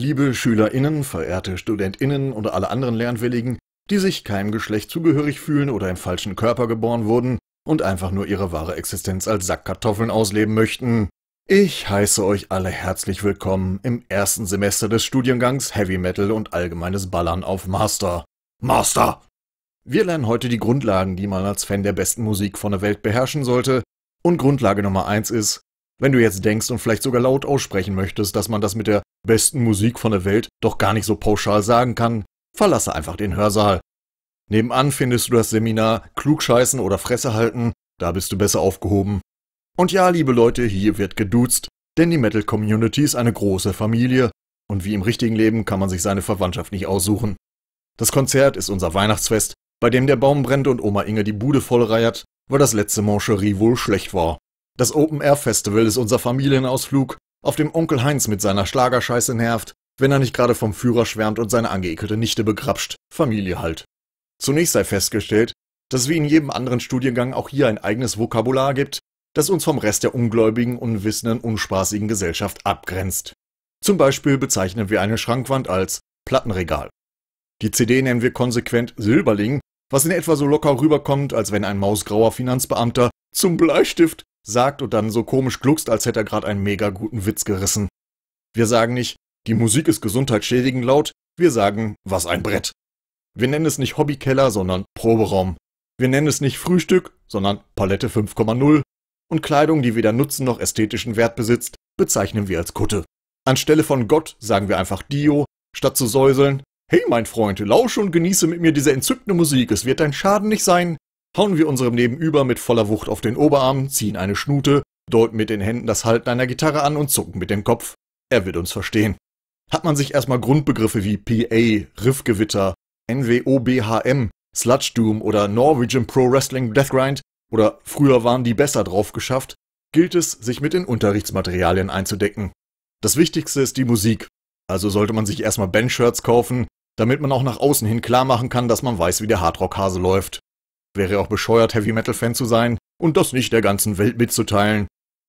Liebe SchülerInnen, verehrte StudentInnen und alle anderen Lernwilligen, die sich keinem Geschlecht zugehörig fühlen oder im falschen Körper geboren wurden und einfach nur ihre wahre Existenz als Sackkartoffeln ausleben möchten. Ich heiße euch alle herzlich willkommen im ersten Semester des Studiengangs Heavy Metal und allgemeines Ballern auf Master. Master! Wir lernen heute die Grundlagen, die man als Fan der besten Musik von der Welt beherrschen sollte. Und Grundlage Nummer eins ist, wenn du jetzt denkst und vielleicht sogar laut aussprechen möchtest, dass man das mit der besten Musik von der Welt doch gar nicht so pauschal sagen kann, verlasse einfach den Hörsaal. Nebenan findest du das Seminar Klugscheißen oder Fresse halten, da bist du besser aufgehoben. Und ja, liebe Leute, hier wird geduzt, denn die Metal Community ist eine große Familie und wie im richtigen Leben kann man sich seine Verwandtschaft nicht aussuchen. Das Konzert ist unser Weihnachtsfest, bei dem der Baum brennt und Oma Inge die Bude vollreiert, weil das letzte Mancherie wohl schlecht war. Das Open Air Festival ist unser Familienausflug, auf dem Onkel Heinz mit seiner Schlagerscheiße nervt, wenn er nicht gerade vom Führer schwärmt und seine angeekelte Nichte begrapscht. Familie halt. Zunächst sei festgestellt, dass wie in jedem anderen Studiengang auch hier ein eigenes Vokabular gibt, das uns vom Rest der ungläubigen, unwissenden, unspaßigen Gesellschaft abgrenzt. Zum Beispiel bezeichnen wir eine Schrankwand als Plattenregal. Die CD nennen wir konsequent Silberling, was in etwa so locker rüberkommt, als wenn ein mausgrauer Finanzbeamter zum Bleistift sagt und dann so komisch gluckst, als hätte er gerade einen mega guten Witz gerissen. Wir sagen nicht, die Musik ist gesundheitsschädigend laut, wir sagen, was ein Brett. Wir nennen es nicht Hobbykeller, sondern Proberaum. Wir nennen es nicht Frühstück, sondern Palette 5,0. Und Kleidung, die weder Nutzen noch ästhetischen Wert besitzt, bezeichnen wir als Kutte. Anstelle von Gott sagen wir einfach Dio, statt zu säuseln, Hey mein Freund, lausche und genieße mit mir diese entzückende Musik, es wird dein Schaden nicht sein, hauen wir unserem Nebenüber mit voller Wucht auf den Oberarm, ziehen eine Schnute, deuten mit den Händen das Halten einer Gitarre an und zucken mit dem Kopf. Er wird uns verstehen. Hat man sich erstmal Grundbegriffe wie PA, Riffgewitter, NWOBHM, Sludge Doom oder Norwegian Pro Wrestling Deathgrind oder früher waren die besser drauf geschafft, gilt es, sich mit den Unterrichtsmaterialien einzudecken. Das Wichtigste ist die Musik, also sollte man sich erstmal Bandshirts kaufen, damit man auch nach außen hin klar machen kann, dass man weiß, wie der Hardrock-Hase läuft. Wäre auch bescheuert, Heavy Metal-Fan zu sein und das nicht der ganzen Welt mitzuteilen.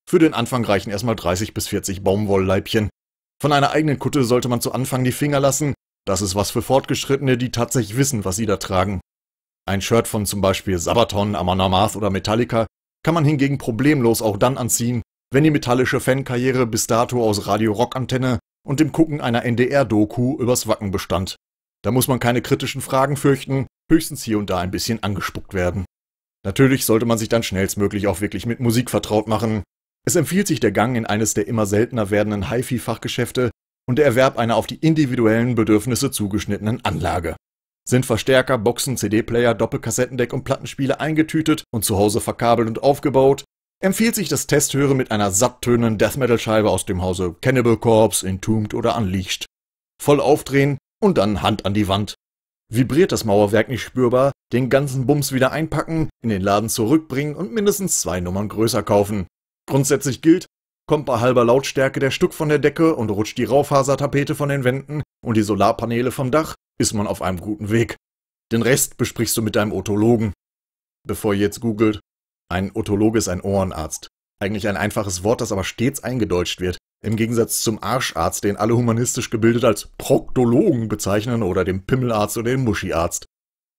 Für den Anfang reichen erstmal 30 bis 40 Baumwollleibchen. Von einer eigenen Kutte sollte man zu Anfang die Finger lassen, das ist was für Fortgeschrittene, die tatsächlich wissen, was sie da tragen. Ein Shirt von zum Beispiel Sabaton, Amon Amarth oder Metallica kann man hingegen problemlos auch dann anziehen, wenn die metallische Fankarriere bis dato aus Radio Rock Antenne und dem Gucken einer NDR-Doku übers Wacken bestand. Da muss man keine kritischen Fragen fürchten, höchstens hier und da ein bisschen angespuckt werden. Natürlich sollte man sich dann schnellstmöglich auch wirklich mit Musik vertraut machen. Es empfiehlt sich der Gang in eines der immer seltener werdenden HiFi-Fachgeschäfte und der Erwerb einer auf die individuellen Bedürfnisse zugeschnittenen Anlage. Sind Verstärker, Boxen, CD-Player, Doppelkassettendeck und Plattenspiele eingetütet und zu Hause verkabelt und aufgebaut, empfiehlt sich das Testhören mit einer satttönenden Death-Metal-Scheibe aus dem Hause Cannibal Corpse, Entombed oder Unleashed. Voll aufdrehen und dann Hand an die Wand vibriert das Mauerwerk nicht spürbar, den ganzen Bums wieder einpacken, in den Laden zurückbringen und mindestens zwei Nummern größer kaufen. Grundsätzlich gilt, kommt bei halber Lautstärke der Stuck von der Decke und rutscht die Raufasertapete von den Wänden und die Solarpaneele vom Dach, ist man auf einem guten Weg. Den Rest besprichst du mit deinem Otologen. Bevor ihr jetzt googelt, ein Otologe ist ein Ohrenarzt. Eigentlich ein einfaches Wort, das aber stets eingedeutscht wird. Im Gegensatz zum Arscharzt, den alle humanistisch gebildet als Proktologen bezeichnen oder dem Pimmelarzt oder dem Muschiarzt.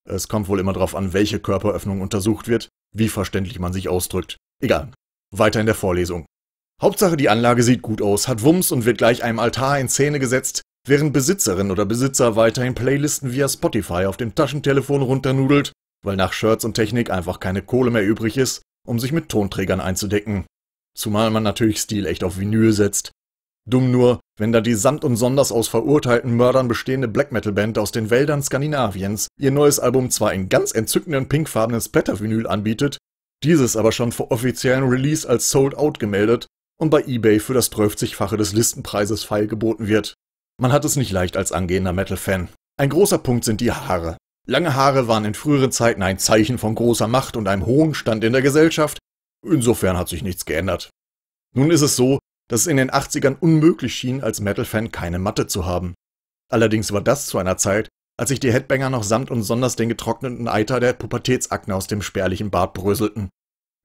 Es kommt wohl immer darauf an, welche Körperöffnung untersucht wird, wie verständlich man sich ausdrückt. Egal. Weiter in der Vorlesung. Hauptsache, die Anlage sieht gut aus, hat Wumms und wird gleich einem Altar in Szene gesetzt, während Besitzerin oder Besitzer weiterhin Playlisten via Spotify auf dem Taschentelefon runternudelt, weil nach Shirts und Technik einfach keine Kohle mehr übrig ist, um sich mit Tonträgern einzudecken. Zumal man natürlich Stil echt auf Vinyl setzt, Dumm nur, wenn da die samt und sonders aus verurteilten Mördern bestehende Black Metal Band aus den Wäldern Skandinaviens ihr neues Album zwar in ganz entzückenden pinkfarbenen Splatter-Vinyl anbietet, dieses aber schon vor offiziellen Release als Sold Out gemeldet und bei eBay für das 30-fache des Listenpreises feilgeboten wird. Man hat es nicht leicht als angehender Metal-Fan. Ein großer Punkt sind die Haare. Lange Haare waren in früheren Zeiten ein Zeichen von großer Macht und einem hohen Stand in der Gesellschaft, insofern hat sich nichts geändert. Nun ist es so, dass es in den 80ern unmöglich schien, als Metal-Fan keine Matte zu haben. Allerdings war das zu einer Zeit, als sich die Headbanger noch samt und sonders den getrockneten Eiter der Pubertätsakne aus dem spärlichen Bart bröselten.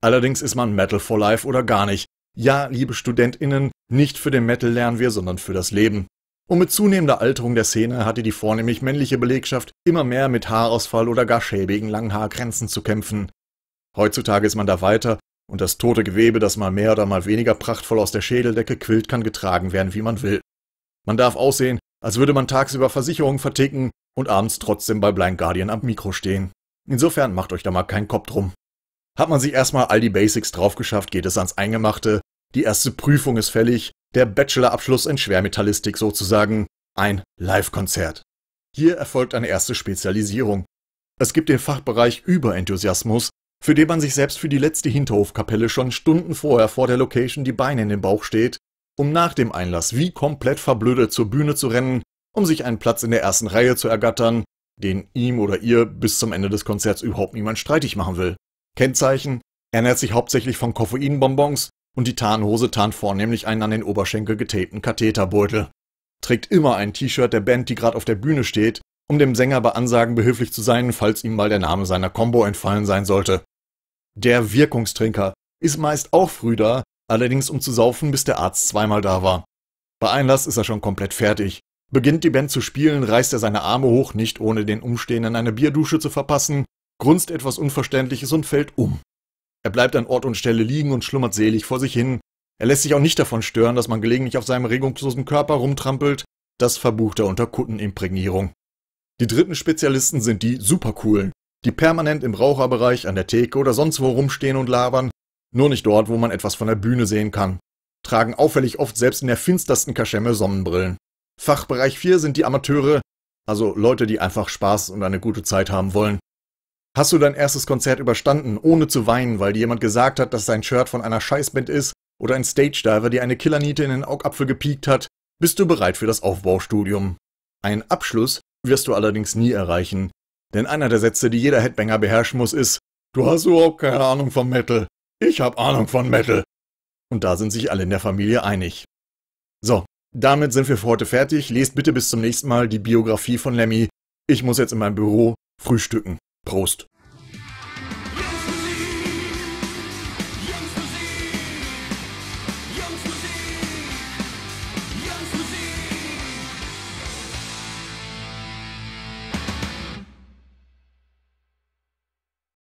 Allerdings ist man Metal for Life oder gar nicht. Ja, liebe StudentInnen, nicht für den Metal lernen wir, sondern für das Leben. Und mit zunehmender Alterung der Szene hatte die vornehmlich männliche Belegschaft immer mehr mit Haarausfall oder gar schäbigen langen Haargrenzen zu kämpfen. Heutzutage ist man da weiter und das tote Gewebe, das mal mehr oder mal weniger prachtvoll aus der Schädeldecke quillt, kann getragen werden, wie man will. Man darf aussehen, als würde man tagsüber Versicherungen verticken und abends trotzdem bei Blind Guardian am Mikro stehen. Insofern macht euch da mal keinen Kopf drum. Hat man sich erstmal all die Basics draufgeschafft, geht es ans Eingemachte. Die erste Prüfung ist fällig, der Bachelorabschluss in Schwermetallistik sozusagen, ein Live-Konzert. Hier erfolgt eine erste Spezialisierung. Es gibt den Fachbereich Überenthusiasmus, für den man sich selbst für die letzte Hinterhofkapelle schon Stunden vorher vor der Location die Beine in den Bauch steht, um nach dem Einlass wie komplett verblödet zur Bühne zu rennen, um sich einen Platz in der ersten Reihe zu ergattern, den ihm oder ihr bis zum Ende des Konzerts überhaupt niemand streitig machen will. Kennzeichen, ernährt sich hauptsächlich von Koffeinbonbons und die Tarnhose tarnt vornehmlich einen an den Oberschenkel getapten Katheterbeutel. Trägt immer ein T-Shirt der Band, die gerade auf der Bühne steht, um dem Sänger bei Ansagen behilflich zu sein, falls ihm mal der Name seiner Combo entfallen sein sollte. Der Wirkungstrinker ist meist auch früh da, allerdings um zu saufen, bis der Arzt zweimal da war. Bei Einlass ist er schon komplett fertig. Beginnt die Band zu spielen, reißt er seine Arme hoch, nicht ohne den Umstehenden eine Bierdusche zu verpassen, grunzt etwas Unverständliches und fällt um. Er bleibt an Ort und Stelle liegen und schlummert selig vor sich hin. Er lässt sich auch nicht davon stören, dass man gelegentlich auf seinem regungslosen Körper rumtrampelt. Das verbucht er unter Kuttenimprägnierung. Die dritten Spezialisten sind die supercoolen, die permanent im Raucherbereich, an der Theke oder sonst wo rumstehen und labern, nur nicht dort, wo man etwas von der Bühne sehen kann, tragen auffällig oft selbst in der finstersten Kaschemme Sonnenbrillen. Fachbereich 4 sind die Amateure, also Leute, die einfach Spaß und eine gute Zeit haben wollen. Hast du dein erstes Konzert überstanden, ohne zu weinen, weil dir jemand gesagt hat, dass dein Shirt von einer Scheißband ist oder ein Stage-Diver dir eine Killerniete in den Augapfel gepiekt hat, bist du bereit für das Aufbaustudium. Ein Abschluss wirst du allerdings nie erreichen, denn einer der Sätze, die jeder Headbanger beherrschen muss, ist, du hast überhaupt keine Ahnung von Metal, ich hab Ahnung von Metal. Und da sind sich alle in der Familie einig. So, damit sind wir für heute fertig. Lest bitte bis zum nächsten Mal die Biografie von Lemmy. Ich muss jetzt in mein Büro frühstücken. Prost.